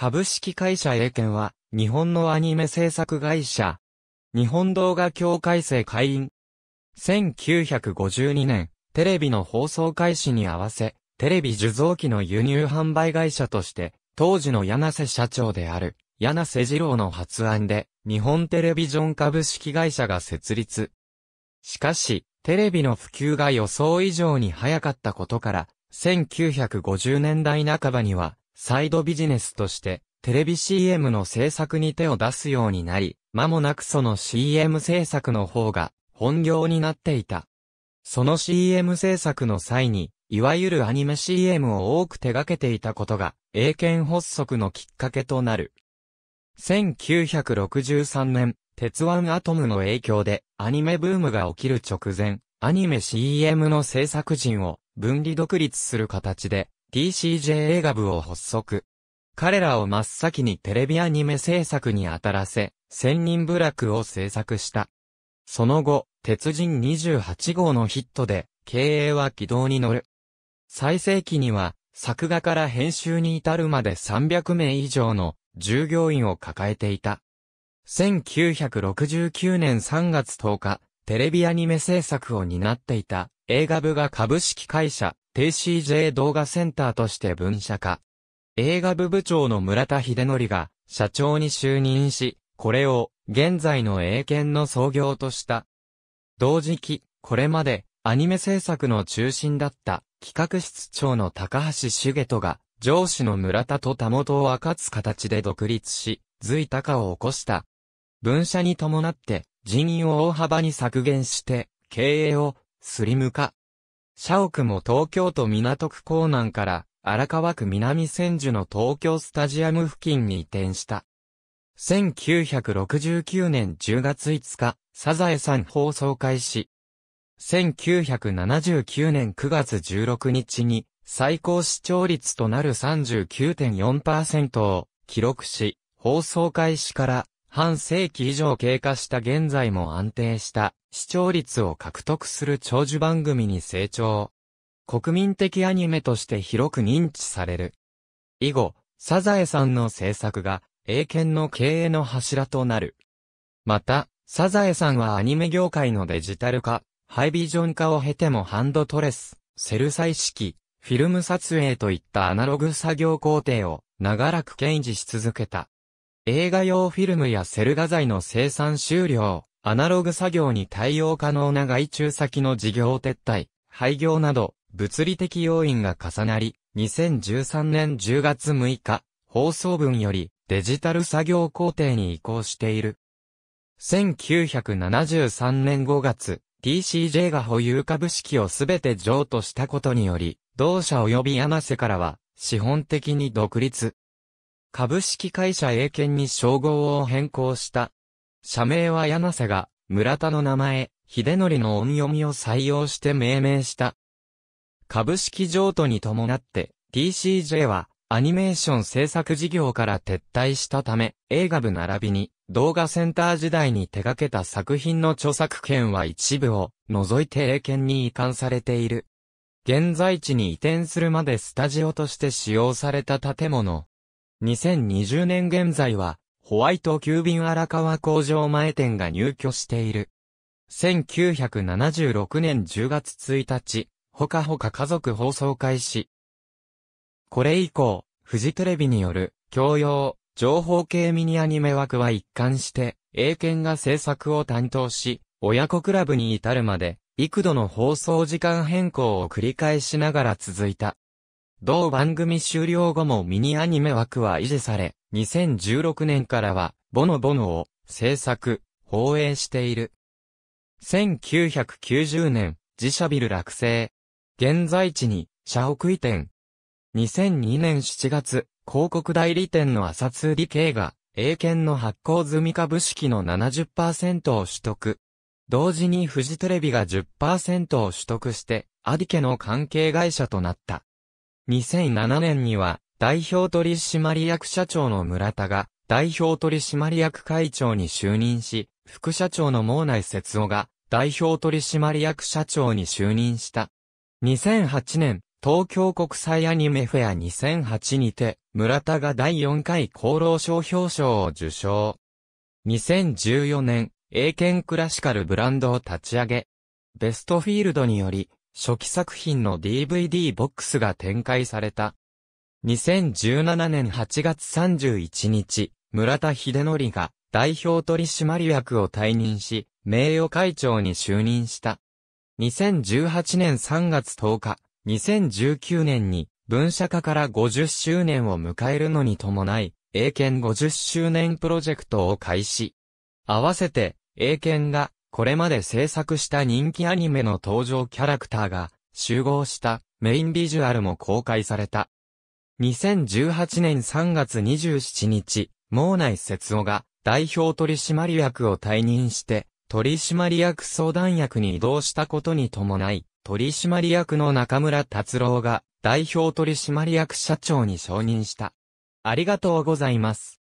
株式会社英検は、日本のアニメ制作会社、日本動画協会制会員。1952年、テレビの放送開始に合わせ、テレビ受像機の輸入販売会社として、当時の柳瀬社長である、柳瀬二郎の発案で、日本テレビジョン株式会社が設立。しかし、テレビの普及が予想以上に早かったことから、1950年代半ばには、サイドビジネスとして、テレビ CM の制作に手を出すようになり、間もなくその CM 制作の方が本業になっていた。その CM 制作の際に、いわゆるアニメ CM を多く手掛けていたことが、英検発足のきっかけとなる。1963年、鉄腕アトムの影響で、アニメブームが起きる直前、アニメ CM の制作陣を分離独立する形で、TCJA 画部を発足。彼らを真っ先にテレビアニメ制作に当たらせ、千人部落を制作した。その後、鉄人28号のヒットで、経営は軌道に乗る。最盛期には、作画から編集に至るまで300名以上の従業員を抱えていた。1969年3月10日、テレビアニメ制作を担っていた映画部が株式会社 TCJ 動画センターとして分社化。映画部部長の村田秀則が社長に就任し、これを現在の英検の創業とした。同時期、これまでアニメ制作の中心だった企画室長の高橋茂人が上司の村田と田元を分かつ形で独立し、随高を起こした。分社に伴って人員を大幅に削減して経営をスリム化、社屋も東京都港区港南から荒川区南千住の東京スタジアム付近に移転した。1969年10月5日、サザエさん放送開始。1979年9月16日に最高視聴率となる39.4%を記録し、放送開始から半世紀以上経過した現在も安定した視聴率を獲得する長寿番組に成長。国民的アニメとして広く認知される。以後、サザエさんの制作が、英検の経営の柱となる。また、サザエさんはアニメ業界のデジタル化、ハイビジョン化を経てもハンドトレス、セル彩色、フィルム撮影といったアナログ作業工程を長らく堅持し続けた。映画用フィルムやセル画材の生産終了、アナログ作業に対応可能な外注先の事業撤退、廃業など、物理的要因が重なり、2013年10月6日、放送分よりデジタル作業工程に移行している。1973年5月、TCJ が保有株式をすべて譲渡したことにより、同社及び柳瀬からは、資本的に独立。株式会社英検に称号を変更した。社名は柳瀬が、村田の名前、秀則の音読みを採用して命名した。株式譲渡に伴って、TCJ は、アニメーション制作事業から撤退したため、映画部並びに動画センター時代に手掛けた作品の著作権は一部を除いて英検に移管されている。現在地に移転するまでスタジオとして使用された建物2020年現在は、ホワイト急便荒川工場前店が入居している。1976年10月1日、ほかほか家族放送開始。これ以降、フジテレビによる、教養、情報系ミニアニメ枠は一貫して、英検が制作を担当し、親子クラブに至るまで、幾度の放送時間変更を繰り返しながら続いた。同番組終了後もミニアニメ枠は維持され、2016年からは、ボノボノを制作、放映している。1990年、自社ビル落成。現在地に、社屋移転。2002年7月、広告代理店の朝通理系が、英検の発行済み株式の70%を取得。同時にフジテレビが10%を取得して、アディケの関係会社となった。2007年には、代表取締役社長の村田が、代表取締役会長に就任し、副社長の毛内節夫が、代表取締役社長に就任した。2008年、東京国際アニメフェア2008にて、村田が第4回厚労省表彰を受賞。2014年、英検クラシカルブランドを立ち上げ、ベストフィールドにより、初期作品の DVD ボックスが展開された。2017年8月31日、村田秀則が代表取締役を退任し、名誉会長に就任した。2018年3月10日、2019年に文社化から50周年を迎えるのに伴い、英検50周年プロジェクトを開始。合わせて、英検がこれまで制作した人気アニメの登場キャラクターが集合したメインビジュアルも公開された。2018年3月27日、毛内節夫が代表取締役を退任して取締役相談役に移動したことに伴い、取締役の中村達郎が代表取締役社長に承認した。ありがとうございます。